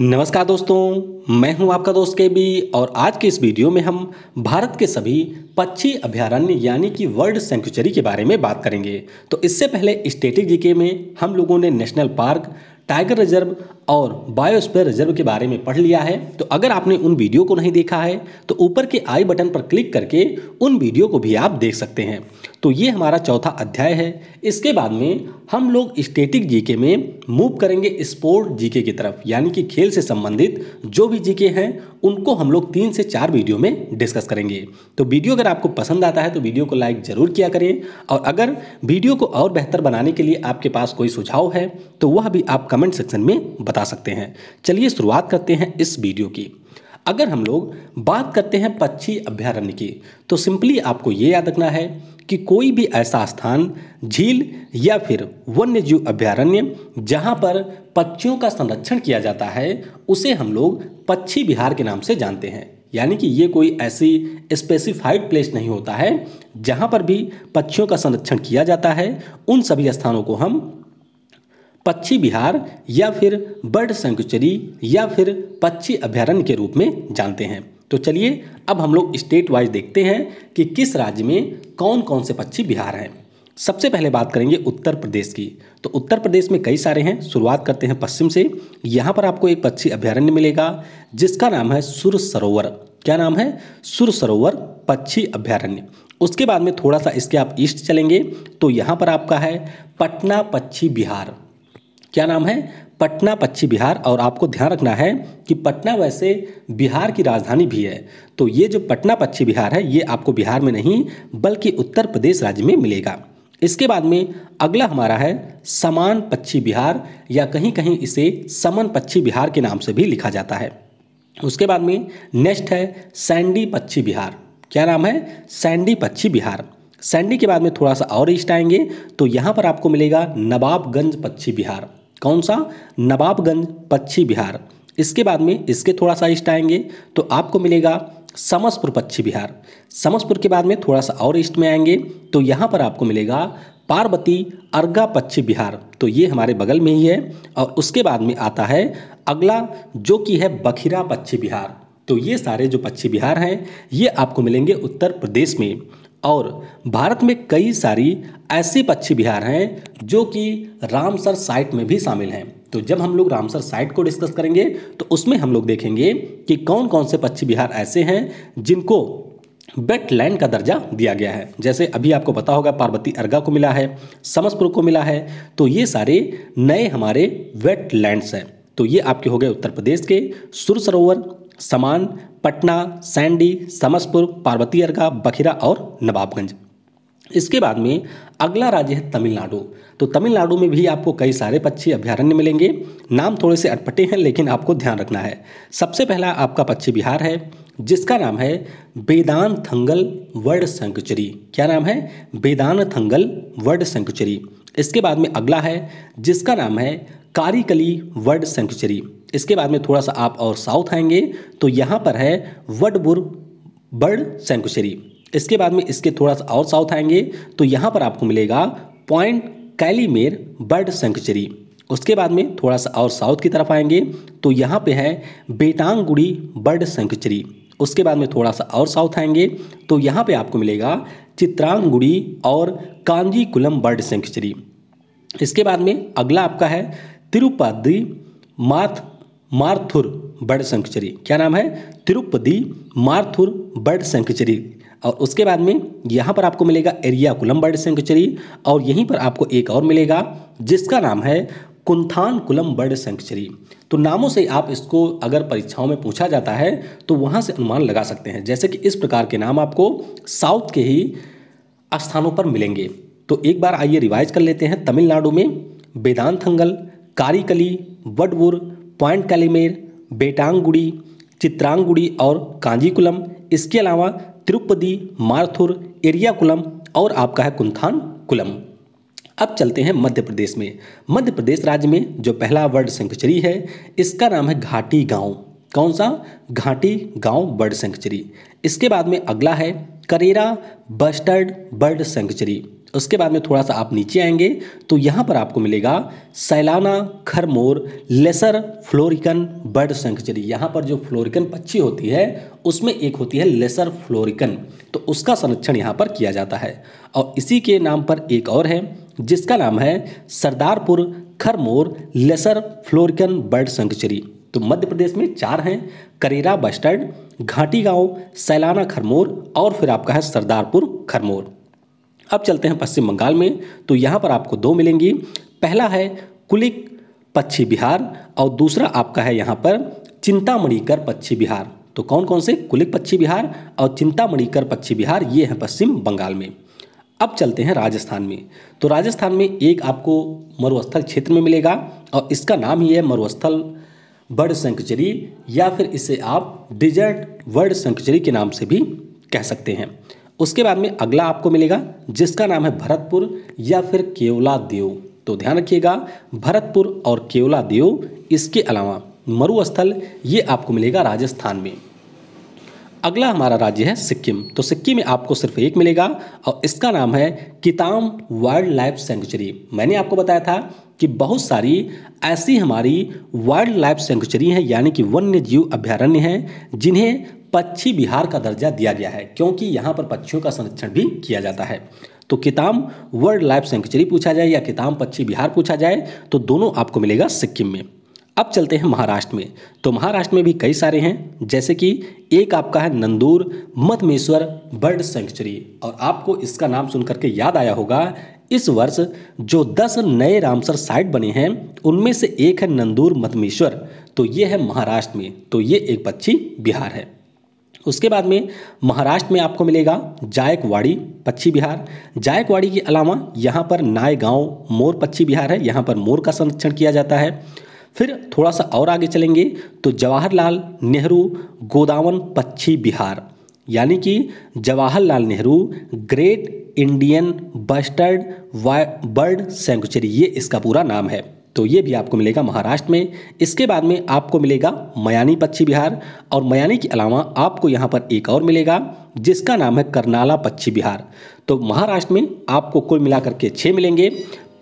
नमस्कार दोस्तों मैं हूं आपका दोस्त के बी और आज के इस वीडियो में हम भारत के सभी पक्षी अभ्यारण्य यानी कि वर्ल्ड सेंचुरी के बारे में बात करेंगे तो इससे पहले स्टेटिक जीके में हम लोगों ने नेशनल पार्क टाइगर रिजर्व और बायोस्फीयर रिजर्व के बारे में पढ़ लिया है तो अगर आपने उन वीडियो को नहीं देखा है तो ऊपर के आई बटन पर क्लिक करके उन वीडियो को भी आप देख सकते हैं तो ये हमारा चौथा अध्याय है इसके बाद में हम लोग स्टेटिक जीके में मूव करेंगे स्पोर्ट जीके की तरफ यानी कि खेल से संबंधित जो भी जीके हैं उनको हम लोग तीन से चार वीडियो में डिस्कस करेंगे तो वीडियो अगर आपको पसंद आता है तो वीडियो को लाइक ज़रूर किया करें और अगर वीडियो को और बेहतर बनाने के लिए आपके पास कोई सुझाव है तो वह भी आप कमेंट सेक्शन में बता सकते हैं चलिए शुरुआत करते हैं इस वीडियो की अगर हम लोग बात करते हैं पक्षी अभ्यारण्य की तो सिंपली आपको ये याद रखना है कि कोई भी ऐसा स्थान झील या फिर वन्य जीव अभ्यारण्य जहाँ पर पक्षियों का संरक्षण किया जाता है उसे हम लोग पक्षी बिहार के नाम से जानते हैं यानी कि ये कोई ऐसी स्पेसिफाइड प्लेस नहीं होता है जहाँ पर भी पक्षियों का संरक्षण किया जाता है उन सभी स्थानों को हम पक्षी विहार या फिर बर्ड सेंचुरी या फिर पक्षी अभ्यारण्य के रूप में जानते हैं तो चलिए अब हम लोग स्टेट वाइज देखते हैं कि किस राज्य में कौन कौन से पक्षी बिहार हैं सबसे पहले बात करेंगे उत्तर प्रदेश की तो उत्तर प्रदेश में कई सारे हैं शुरुआत करते हैं पश्चिम से यहाँ पर आपको एक पक्षी अभ्यारण्य मिलेगा जिसका नाम है सुर सरोवर क्या नाम है सुर सरोवर पक्षी अभ्यारण्य उसके बाद में थोड़ा सा इसके आप ईस्ट चलेंगे तो यहाँ पर आपका है पटना पक्षी बिहार क्या नाम है पटना पश्चिम बिहार और आपको ध्यान रखना है कि पटना वैसे बिहार की राजधानी भी है तो ये जो पटना पश्चिम बिहार है ये आपको बिहार में नहीं बल्कि उत्तर प्रदेश राज्य में मिलेगा इसके बाद में अगला हमारा है समान पक्षी बिहार या कहीं कहीं इसे समन पक्षी बिहार के नाम से भी लिखा जाता है उसके बाद में नेक्स्ट है सैंडी पक्षी बिहार क्या नाम है सैंडी पक्षी बिहार सैंडी के बाद में थोड़ा सा और ईस्ट आएंगे तो यहाँ पर आपको मिलेगा नवाबगंज पक्षी बिहार कौन सा नवाबगंज पक्षी बिहार इसके बाद में इसके थोड़ा सा ईस्ट आएंगे तो आपको मिलेगा समसपुर पक्षी बिहार समसपुर के बाद में थोड़ा सा और ईस्ट में आएंगे तो यहाँ पर आपको मिलेगा पार्वती अर्गा पक्षी बिहार तो ये हमारे बगल में ही है और उसके बाद में आता है अगला जो कि है बखीरा पक्षी बिहार तो ये सारे जो पक्षी बिहार हैं ये आपको मिलेंगे उत्तर प्रदेश में और भारत में कई सारी ऐसे पक्षी विहार हैं जो कि रामसर साइट में भी शामिल हैं तो जब हम लोग रामसर साइट को डिस्कस करेंगे तो उसमें हम लोग देखेंगे कि कौन कौन से पक्षी विहार ऐसे हैं जिनको वेटलैंड का दर्जा दिया गया है जैसे अभी आपको पता होगा पार्वती अर्गा को मिला है समसपुर को मिला है तो ये सारे नए हमारे वेटलैंड्स हैं तो ये आपके हो गए उत्तर प्रदेश के सुर सरोवर समान पटना सैंडी समस्तपुर पार्वती अर्गा बखीरा और नवाबगंज इसके बाद में अगला राज्य है तमिलनाडु तो तमिलनाडु में भी आपको कई सारे पक्षी अभ्यारण्य मिलेंगे नाम थोड़े से अटपटे हैं लेकिन आपको ध्यान रखना है सबसे पहला आपका पक्षी बिहार है जिसका नाम है बेदान थंगल वर्ल्ड सेंचुरी क्या नाम है बेदान थंगल वर्ल्ड सेंचुरी इसके बाद में अगला है जिसका नाम है कारीकली वर्ल्ड सेंचुरी इसके बाद में थोड़ा सा आप और साउथ आएंगे तो यहाँ पर है वडबुर बर्ड सेंकुशरी इसके बाद में इसके थोड़ा सा और साउथ आएंगे तो यहाँ पर आपको मिलेगा पॉइंट कैलीमेर बर्ड सेंकुचरी उसके बाद में थोड़ा सा और साउथ की तरफ आएंगे तो यहाँ पे है बेटांगुड़ी बर्ड सेंकुचरी उसके बाद में थोड़ा सा और साउथ आएंगे तो यहाँ पे आपको मिलेगा चित्रांगुड़ी और कांजीकुलम बर्ड सेंकुचरी इसके बाद में अगला आपका है तिरुपाद्री माथ मार्थुर बर्ड सेंचुरी क्या नाम है तिरुपति मार्थुर बर्ड सेंचुरी और उसके बाद में यहाँ पर आपको मिलेगा एरिया कुलम बर्ड सेंचुरी और यहीं पर आपको एक और मिलेगा जिसका नाम है कुंथान कुलम बर्ड सेंचुरी तो नामों से आप इसको अगर परीक्षाओं में पूछा जाता है तो वहाँ से अनुमान लगा सकते हैं जैसे कि इस प्रकार के नाम आपको साउथ के ही स्थानों पर मिलेंगे तो एक बार आइए रिवाइज कर लेते हैं तमिलनाडु में वेदांथंगल कारीकली वडवुर पॉइंट कालीमेर बेटांगुड़ी चित्रांगुड़ी और कांजीकुलम इसके अलावा तिरुपति मारथुर एरियाकुलम और आपका है कुंथान कुलम अब चलते हैं मध्य प्रदेश में मध्य प्रदेश राज्य में जो पहला वर्ड सेंचुरी है इसका नाम है घाटी गांव कौन सा घाटी गांव बर्ड सेंचुरी इसके बाद में अगला है करेरा बस्टर्ड बर्ड सेंचुरी उसके बाद में थोड़ा सा आप नीचे आएंगे तो यहाँ पर आपको मिलेगा Sailana Kharmor lesser florican bird sanctuary यहाँ पर जो फ्लोरिकन पक्षी होती है उसमें एक होती है लेसर फ्लोरिकन तो उसका संरक्षण यहाँ पर किया जाता है और इसी के नाम पर एक और है जिसका नाम है Sardarpur Kharmor lesser florican bird sanctuary तो मध्य प्रदेश में चार हैं करेरा बस्टर्ड घाटी गांव सैलाना खरमोर और फिर आपका है सरदारपुर खरमोर अब चलते हैं पश्चिम बंगाल में तो यहाँ पर आपको दो मिलेंगी पहला है कुलिक पक्षी बिहार और दूसरा आपका है यहाँ पर चिंतामणिकर पक्षी बिहार तो कौन कौन से कुलिक पक्षी बिहार और चिंतामणिकर पक्षी बिहार ये हैं पश्चिम बंगाल में अब चलते हैं राजस्थान में तो राजस्थान में एक आपको मरुस्थल क्षेत्र में मिलेगा और इसका नाम ही है मरुस्थल बर्ड सेंचुरी या फिर इसे आप डिजर्ट वर्ड सेंचुरी के नाम से भी कह सकते हैं उसके बाद में अगला आपको मिलेगा जिसका नाम है भरतपुर या फिर केवला देव तो ध्यान रखिएगा भरतपुर और केवला देव इसके अलावा मरुस्थल ये आपको मिलेगा राजस्थान में अगला हमारा राज्य है सिक्किम तो सिक्किम में आपको सिर्फ एक मिलेगा और इसका नाम है किताम वाइल्ड लाइफ सेंचुरी मैंने आपको बताया था कि बहुत सारी ऐसी हमारी वाइल्ड लाइफ सेंचुरी हैं यानी कि वन्य जीव अभ्यारण्य हैं जिन्हें पक्षी बिहार का दर्जा दिया गया है क्योंकि यहाँ पर पक्षियों का संरक्षण भी किया जाता है तो किताम वर्ल्ड लाइफ सेंचुरी पूछा जाए या किताम पक्षी बिहार पूछा जाए तो दोनों आपको मिलेगा सिक्किम में अब चलते हैं महाराष्ट्र में तो महाराष्ट्र में भी कई सारे हैं जैसे कि एक आपका है नंदूर मतमेश्वर बर्ड सेंचुरी और आपको इसका नाम सुनकर के याद आया होगा इस वर्ष जो 10 नए रामसर साइट बने हैं उनमें से एक है नंदूर मतमेश्वर तो ये है महाराष्ट्र में तो ये एक पक्षी बिहार है उसके बाद में महाराष्ट्र में आपको मिलेगा जायकवाड़ी पक्षी बिहार जायकवाड़ी के अलावा यहाँ पर नाय गांव मोर पक्षी बिहार है यहाँ पर मोर का संरक्षण किया जाता है फिर थोड़ा सा और आगे चलेंगे तो जवाहरलाल नेहरू गोदावन पक्षी बिहार यानी कि Jawaharlal Nehru great Indian bustard bird sanctuary ये इसका पूरा नाम है तो ये भी आपको मिलेगा महाराष्ट्र में इसके बाद में आपको मिलेगा मयानी पक्षी बिहार और मयानी के अलावा आपको यहाँ पर एक और मिलेगा जिसका नाम है करनाला पक्षी बिहार तो महाराष्ट्र में आपको कुल मिलाकर के छः मिलेंगे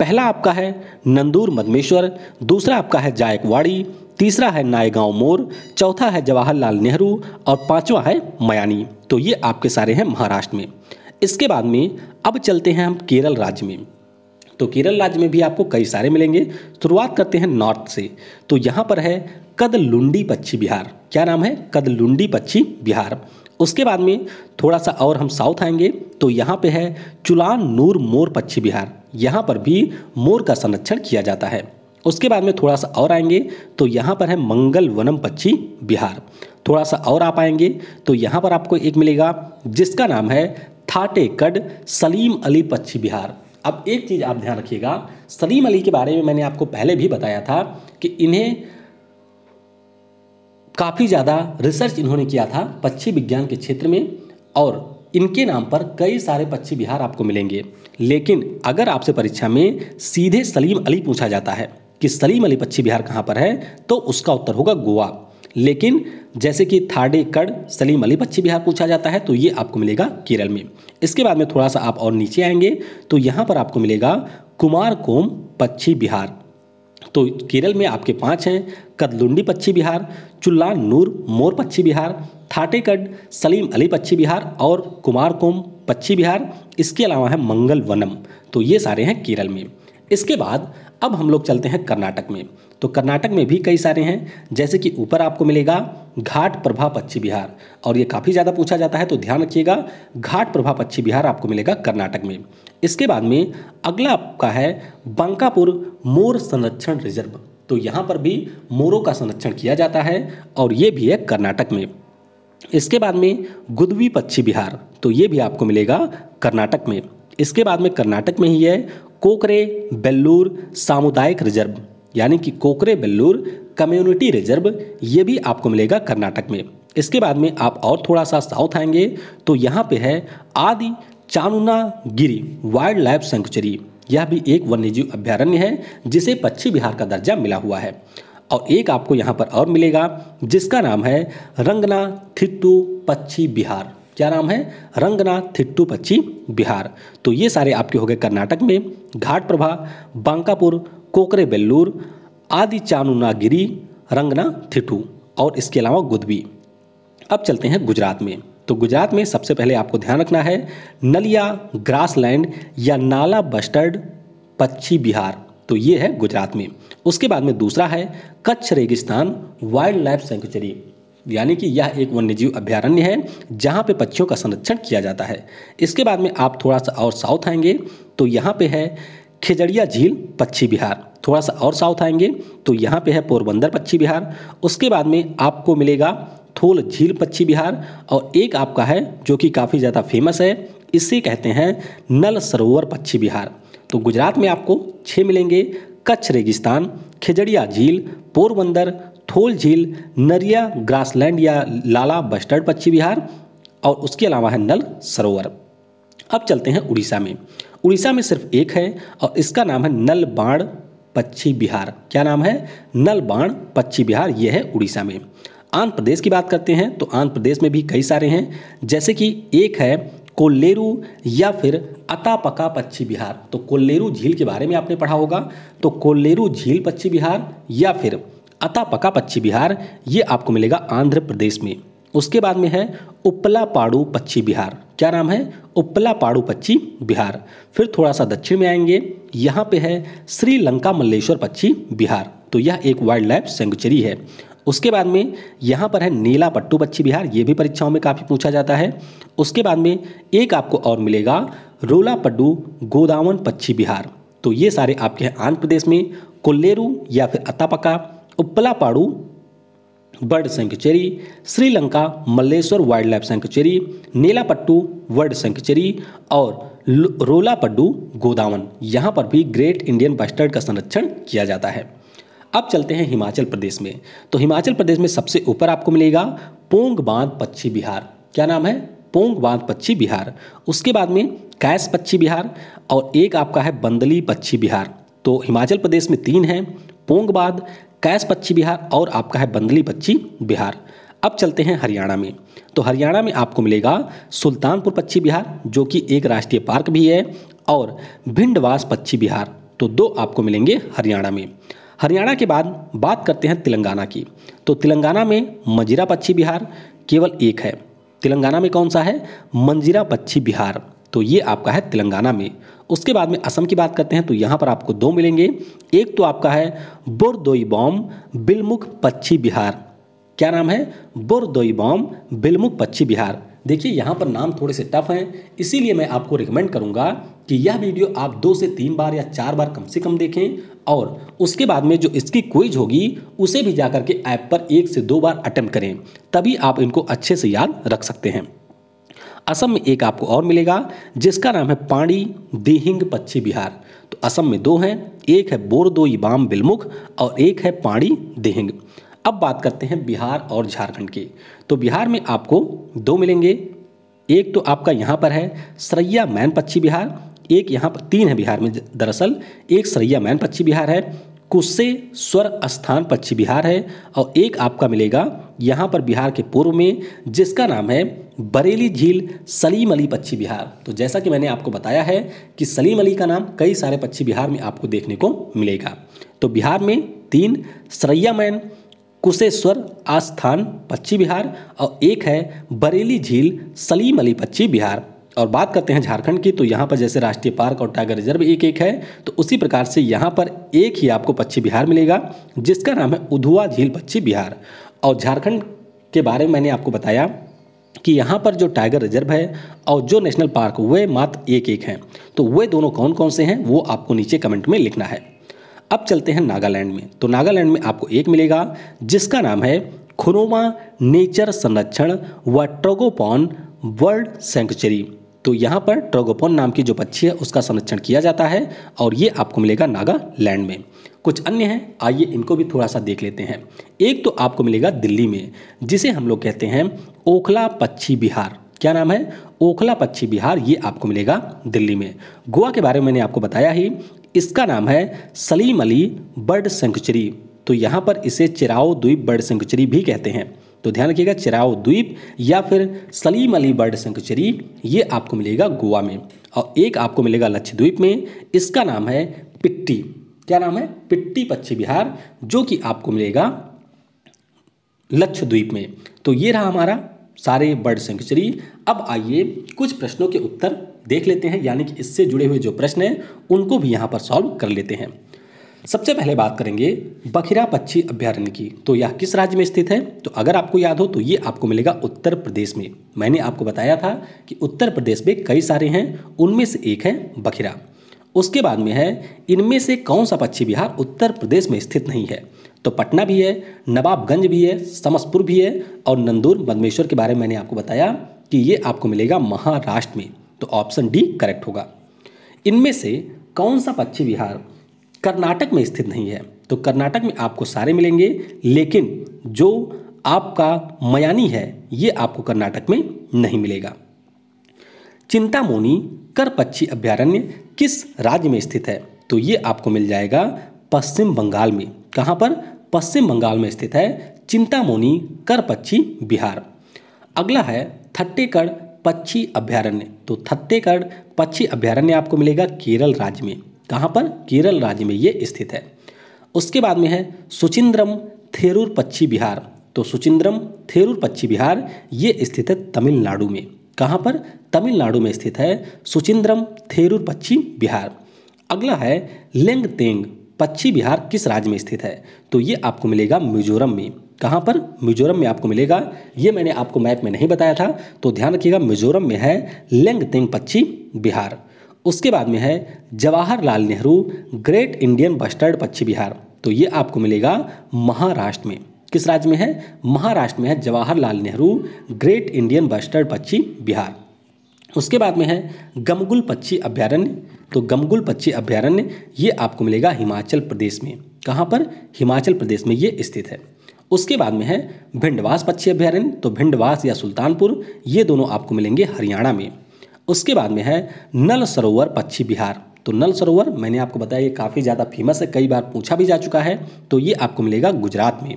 पहला आपका है नंदूर मदमेश्वर दूसरा आपका है जायकवाड़ी तीसरा है नायगांव मोर चौथा है जवाहरलाल नेहरू और पांचवा है मयानी तो ये आपके सारे हैं महाराष्ट्र में इसके बाद में अब चलते हैं हम केरल राज्य में तो केरल राज्य में भी आपको कई सारे मिलेंगे शुरुआत करते हैं नॉर्थ से तो यहाँ पर है कदलुंडी पक्षी बिहार क्या नाम है कदलुंडी पक्षी बिहार उसके बाद में थोड़ा सा और हम साउथ आएंगे तो यहाँ पे है चुलान नूर मोर पक्षी बिहार यहाँ पर भी मोर का संरक्षण किया जाता है उसके बाद में थोड़ा सा और आएंगे तो यहाँ पर है मंगल वनम पक्षी बिहार थोड़ा सा और आप आएंगे तो यहाँ पर आपको एक मिलेगा जिसका नाम है थाटे कड सलीम अली पक्षी बिहार अब एक चीज़ आप ध्यान रखिएगा सलीम अली के बारे में मैंने आपको पहले भी बताया था कि इन्हें काफ़ी ज़्यादा रिसर्च इन्होंने किया था पक्षी विज्ञान के क्षेत्र में और इनके नाम पर कई सारे पक्षी विहार आपको मिलेंगे लेकिन अगर आपसे परीक्षा में सीधे सलीम अली पूछा जाता है कि सलीम अली पक्षी विहार कहाँ पर है तो उसका उत्तर होगा गोवा लेकिन जैसे कि थाडे कड़ सलीम अली पक्षी बिहार पूछा जाता है तो ये आपको मिलेगा केरल में इसके बाद में थोड़ा सा आप और नीचे आएंगे तो यहाँ पर आपको मिलेगा कुमार कोम पक्षी बिहार तो केरल में आपके पांच हैं कदलुंडी पक्षी बिहार चुल्लान नूर मोर पक्षी बिहार थाटेकड सलीम अली पक्षी बिहार और कुमार कोम पक्षी बिहार इसके अलावा है मंगल वनम तो ये सारे हैं केरल में इसके बाद अब हम लोग चलते हैं कर्नाटक में तो कर्नाटक में भी कई सारे हैं जैसे कि ऊपर आपको मिलेगा घाट प्रभा पक्षी बिहार और ये काफ़ी ज़्यादा पूछा जाता है तो ध्यान रखिएगा घाट प्रभा पक्षी बिहार आपको मिलेगा कर्नाटक में इसके बाद में अगला आपका है बंकापुर मोर संरक्षण रिजर्व तो यहाँ पर भी मोरों का संरक्षण किया जाता है और ये भी है कर्नाटक में इसके बाद में गुदवी पक्षी बिहार तो ये भी आपको मिलेगा कर्नाटक में इसके बाद में कर्नाटक में ही है कोकरे बेल्लूर सामुदायिक रिजर्व यानी कि कोकरे बेल्लूर कम्युनिटी रिजर्व ये भी आपको मिलेगा कर्नाटक में इसके बाद में आप और थोड़ा सा साउथ आएंगे तो यहाँ पे है Adichunchanagiri wildlife sanctuary यह भी एक वन्यजीव अभ्यारण्य है जिसे पश्चिम बिहार का दर्जा मिला हुआ है और एक आपको यहाँ पर और मिलेगा जिसका नाम है रंगना थिट्टू पक्षी बिहार क्या नाम है रंगना थिट्टू पक्षी बिहार तो ये सारे आपके हो गए कर्नाटक में घाट प्रभा बांकापुर कोकरे बेल्लूर आदि चानुनागिरी रंगना थिठू और इसके अलावा गुदबी अब चलते हैं गुजरात में तो गुजरात में सबसे पहले आपको ध्यान रखना है नलिया ग्रासलैंड या नाला बस्टर्ड पच्छी बिहार तो ये है गुजरात में उसके बाद में दूसरा है कच्छ रेगिस्तान वाइल्ड लाइफ सेंचुरी यानी कि यह एक वन्यजीव अभ्यारण्य है जहाँ पे पक्षियों का संरक्षण किया जाता है इसके बाद में आप थोड़ा सा और साउथ आएंगे तो यहाँ पे है खिजड़िया झील पक्षी बिहार थोड़ा सा और साउथ आएंगे तो यहाँ पे है पोरबंदर पक्षी बिहार उसके बाद में आपको मिलेगा थोल झील पक्षी बिहार और एक आपका है जो कि काफ़ी ज़्यादा फेमस है इसे कहते हैं नल सरोवर पक्षी बिहार तो गुजरात में आपको छः मिलेंगे कच्छ रेगिस्तान खिजड़िया झील पोरबंदर थोल झील नरिया ग्रासलैंड या लाला बस्टर्ड पक्षी बिहार और उसके अलावा है नल सरोवर अब चलते हैं उड़ीसा में उड़ीसा में सिर्फ एक है और इसका नाम है नल बाण पच्छी बिहार क्या नाम है नल बाण पच्छी बिहार यह है उड़ीसा में आंध्र प्रदेश की बात करते हैं तो आंध्र प्रदेश में भी कई सारे हैं जैसे कि एक है कोल्लेरू या फिर अतापका पच्छी बिहार तो कोल्लेरू झील के बारे में आपने पढ़ा होगा तो कोल्लेरू झील पच्छी बिहार या फिर अतापका पच्छी बिहार ये आपको मिलेगा आंध्र प्रदेश में उसके बाद में है उपलापाड़ू पच्छी बिहार क्या नाम है उपला पाड़ूपच्ची बिहार फिर थोड़ा सा दक्षिण में आएंगे यहाँ पे है श्रीलंका मल्लेश्वर पक्षी बिहार तो यह एक वाइल्ड लाइफ सेंचुरी है उसके बाद में यहाँ पर है नीला पट्टू पक्षी बिहार ये भी परीक्षाओं में काफ़ी पूछा जाता है उसके बाद में एक आपको और मिलेगा रोला पड्डू गोदावन पक्षी बिहार तो ये सारे आपके हैं आंध्र प्रदेश में कोल्लेरू या फिर अतापका पाड़ू bird sanctuary Sri Lanka Malleswara wildlife sanctuary Nelapattu bird sanctuary और रोलापड्डू गोदावन यहाँ पर भी ग्रेट इंडियन बस्टर्ड का संरक्षण किया जाता है अब चलते हैं हिमाचल प्रदेश में तो हिमाचल प्रदेश में सबसे ऊपर आपको मिलेगा पोंग बांध पक्षी बिहार क्या नाम है पोंग बांध पक्षी बिहार उसके बाद में कैस पक्षी बिहार और एक आपका है बंदली पक्षी बिहार तो हिमाचल प्रदेश में तीन हैं पोंग बांध कैश पक्षी बिहार और आपका है बंदली पक्षी बिहार अब चलते हैं हरियाणा में तो हरियाणा में आपको मिलेगा सुल्तानपुर पक्षी बिहार जो कि एक राष्ट्रीय पार्क भी है और भिंडवास पक्षी बिहार तो दो आपको मिलेंगे हरियाणा में हरियाणा के बाद बात करते हैं तेलंगाना की तो तेलंगाना में मंजीरा पक्षी बिहार केवल एक है तेलंगाना में कौन सा है मंजिरा पक्षी बिहार तो ये आपका है तेलंगाना में उसके बाद में असम की बात करते हैं तो यहाँ पर आपको दो मिलेंगे एक तो आपका है बुरदोई बॉम बिलमुख पच्छी बिहार क्या नाम है बुरदोई बॉम बिलमुख पच्छी बिहार देखिए यहाँ पर नाम थोड़े से टफ हैं इसीलिए मैं आपको रिकमेंड करूँगा कि यह वीडियो आप दो से तीन बार या चार बार कम से कम देखें और उसके बाद में जो इसकी क्विज होगी उसे भी जाकर के ऐप पर एक से दो बार अटैम्प्ट करें तभी आप इनको अच्छे से याद रख सकते हैं असम में एक आपको और मिलेगा जिसका नाम है पाणी दिहिंग पक्षी बिहार तो असम में दो हैं एक है बोरदोई बाम बिलमुख और एक है पाणी दिहिंग अब बात करते हैं बिहार और झारखंड की तो बिहार में आपको दो मिलेंगे एक तो आपका यहाँ पर है सरैया मैन पक्षी बिहार एक यहाँ पर तीन है बिहार में दरअसल एक सरैया मैन पक्षी बिहार है कुसे स्वर स्थान पश्चिम बिहार है और एक आपका मिलेगा यहाँ पर बिहार के पूर्व में जिसका नाम है बरेली झील सलीम अली पक्षी बिहार तो जैसा कि मैंने आपको बताया है कि सलीम अली का नाम कई सारे पक्षी बिहार में आपको देखने को मिलेगा तो बिहार में तीन सरैया मैन कुशेश्वर आस्थान पक्षी बिहार और एक है बरेली झील सलीम अली पक्षी बिहार और बात करते हैं झारखंड की तो यहाँ पर जैसे राष्ट्रीय पार्क और टाइगर रिजर्व एक एक है तो उसी प्रकार से यहाँ पर एक ही आपको पक्षी बिहार मिलेगा जिसका नाम है उधुआ झील पक्षी बिहार और झारखंड के बारे में मैंने आपको बताया कि यहाँ पर जो टाइगर रिजर्व है और जो नेशनल पार्क वे मात्र एक एक हैं तो वे दोनों कौन कौन से हैं वो आपको नीचे कमेंट में लिखना है अब चलते हैं नागालैंड में तो नागालैंड में आपको एक मिलेगा जिसका नाम है खुरोमा नेचर संरक्षण व ट्रोगोपॉन वर्ल्ड सेंचुरी तो यहाँ पर ट्रोगोपोन नाम की जो पक्षी है उसका संरक्षण किया जाता है और ये आपको मिलेगा नागालैंड में कुछ अन्य हैं आइए इनको भी थोड़ा सा देख लेते हैं एक तो आपको मिलेगा दिल्ली में जिसे हम लोग कहते हैं ओखला पक्षी बिहार क्या नाम है ओखला पक्षी बिहार ये आपको मिलेगा दिल्ली में गोवा के बारे में मैंने आपको बताया ही इसका नाम है सलीम अली बर्ड सेंचुरी तो यहाँ पर इसे चिराओ दुई बर्ड सेंचुरी भी कहते हैं तो ध्यान रखिएगा चिराव द्वीप या फिर सलीम अली बर्ड सेंचुरी ये आपको मिलेगा गोवा में और एक आपको मिलेगा लक्षद्वीप में इसका नाम है पिट्टी क्या नाम है पिट्टी पक्षी बिहार जो कि आपको मिलेगा लक्षद्वीप में तो ये रहा हमारा सारे बर्ड सेंचुरी अब आइए कुछ प्रश्नों के उत्तर देख लेते हैं यानी कि इससे जुड़े हुए जो प्रश्न हैं उनको भी यहाँ पर सॉल्व कर लेते हैं सबसे पहले बात करेंगे बखिरा पक्षी अभ्यारण्य की तो यह किस राज्य में स्थित है तो अगर आपको याद हो तो ये आपको मिलेगा उत्तर प्रदेश में मैंने आपको बताया था कि उत्तर प्रदेश में कई सारे हैं उनमें से एक है बखिरा उसके बाद में है इनमें से कौन सा पक्षी विहार उत्तर प्रदेश में स्थित नहीं है तो पटना भी है नवाबगंज भी है समस्तपुर भी है और नंदूर बदमेश्वर के बारे में मैंने आपको बताया कि ये आपको मिलेगा महाराष्ट्र में तो ऑप्शन डी करेक्ट होगा इनमें से कौन सा पक्षी विहार कर्नाटक में स्थित नहीं है तो कर्नाटक में आपको सारे मिलेंगे लेकिन जो आपका मयानी है ये आपको कर्नाटक में नहीं मिलेगा चिंतामोनी कर पक्षी अभ्यारण्य किस राज्य में स्थित है तो ये आपको मिल जाएगा पश्चिम बंगाल में कहाँ पर पश्चिम बंगाल में स्थित है चिंतामोनी कर पक्षी बिहार अगला है थट्टेकड़ पक्षी अभ्यारण्य तो थट्टेकड़ पक्षी अभ्यारण्य आपको मिलेगा केरल राज्य में कहाँ पर केरल राज्य में ये स्थित है उसके बाद में है सुचिंद्रम थेरूर पक्षी बिहार तो सुचिंद्रम थेरूर पक्षी बिहार ये स्थित है तमिलनाडु में कहाँ पर तमिलनाडु में स्थित है सुचिंद्रम थेरूर पक्षी बिहार अगला है लेंगतेंग पक्षी बिहार किस राज्य में स्थित है तो ये आपको मिलेगा मिजोरम में कहाँ पर मिजोरम में आपको मिलेगा ये मैंने आपको मैप में नहीं बताया था तो ध्यान रखिएगा मिजोरम में है लेंगतेंग पक्षी बिहार उसके बाद में है Jawaharlal Nehru great Indian bustard पक्षी बिहार तो ये आपको मिलेगा महाराष्ट्र में किस राज्य में है महाराष्ट्र में है Jawaharlal Nehru great Indian bustard पक्षी बिहार उसके बाद में है गमगुल पक्षी अभ्यारण्य तो गमगुल पक्षी अभ्यारण्य ये आपको मिलेगा हिमाचल प्रदेश में कहाँ पर हिमाचल प्रदेश में ये स्थित है उसके बाद में है भिंडवास पक्षी अभ्यारण्य तो भिंडवास या सुल्तानपुर ये दोनों आपको मिलेंगे हरियाणा में उसके बाद में है नल सरोवर पक्षी बिहार तो नल सरोवर मैंने आपको बताया ये काफ़ी ज़्यादा फेमस है कई बार पूछा भी जा चुका है तो ये आपको मिलेगा गुजरात में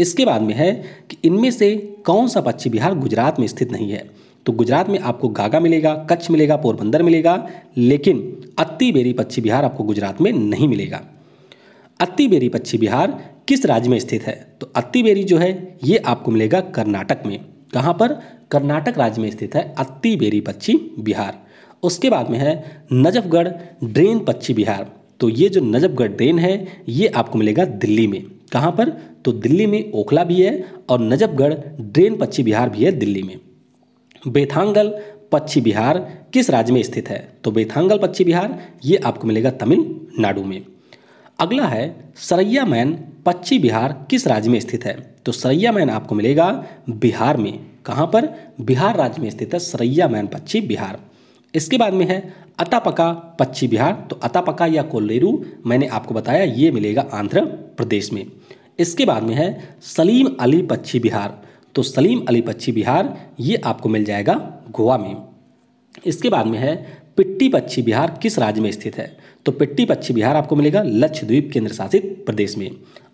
इसके बाद में है कि इनमें से कौन सा पक्षी बिहार गुजरात में स्थित नहीं है तो गुजरात में आपको गागा मिलेगा कच्छ मिलेगा पोरबंदर मिलेगा लेकिन अत्तीबेरी पक्षी बिहार आपको गुजरात में नहीं मिलेगा अत्तीबेरी पक्षी बिहार किस राज्य में स्थित है तो बेरी जो है ये आपको मिलेगा कर्नाटक में कहाँ पर कर्नाटक राज्य में स्थित है बेरी पक्षी बिहार उसके बाद में है नजफगढ़ ड्रेन पक्षी बिहार तो ये जो नजफगढ़ ड्रेन है ये आपको मिलेगा दिल्ली में कहाँ पर तो दिल्ली में ओखला भी है और नजफगढ़ ड्रेन पक्षी बिहार भी है दिल्ली में बेथांगल पक्षी बिहार किस राज्य में स्थित है तो बेथांगल पक्षी बिहार ये आपको मिलेगा तमिलनाडु में अगला है सरैया मैन पच्ची बिहार किस राज्य में स्थित है तो सरैया मैन आपको मिलेगा बिहार में कहाँ पर बिहार राज्य में स्थित है सरैया मैन पच्ची बिहार इसके बाद में है अतापका पच्ची बिहार तो अतापका या कोल्लेरू मैंने आपको बताया ये मिलेगा आंध्र प्रदेश में इसके बाद में है सलीम अली पच्ची बिहार तो सलीम अली पच्ची बिहार ये आपको मिल जाएगा गोवा में इसके बाद में है पिट्टी पक्षी बिहार किस राज्य में स्थित है तो पिट्टी पक्षी बिहार आपको मिलेगा लक्षद्वीप केंद्र शासित प्रदेश में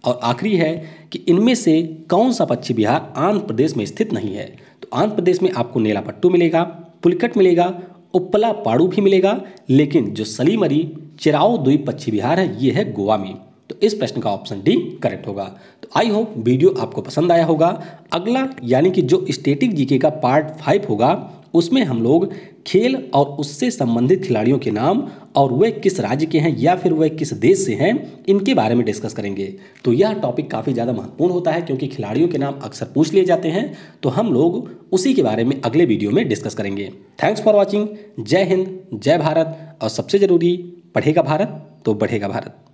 और आखिरी है कि इनमें से कौन सा पक्षी बिहार आंध्र प्रदेश में स्थित नहीं है तो आंध्र प्रदेश में आपको नीलापट्टू मिलेगा पुलकट मिलेगा उपला पाड़ू भी मिलेगा लेकिन जो सलीमरी चिराओ द्वीप पक्षी बिहार है ये है गोवा में तो इस प्रश्न का ऑप्शन डी करेक्ट होगा तो आई होप वीडियो आपको पसंद आया होगा अगला यानी कि जो स्टेटिक जीके का पार्ट फाइव होगा उसमें हम लोग खेल और उससे संबंधित खिलाड़ियों के नाम और वह किस राज्य के हैं या फिर वह किस देश से हैं इनके बारे में डिस्कस करेंगे तो यह टॉपिक काफ़ी ज़्यादा महत्वपूर्ण होता है क्योंकि खिलाड़ियों के नाम अक्सर पूछ लिए जाते हैं तो हम लोग उसी के बारे में अगले वीडियो में डिस्कस करेंगे थैंक्स फॉर वॉचिंग जय हिंद जय भारत और सबसे ज़रूरी पढ़ेगा भारत तो बढ़ेगा भारत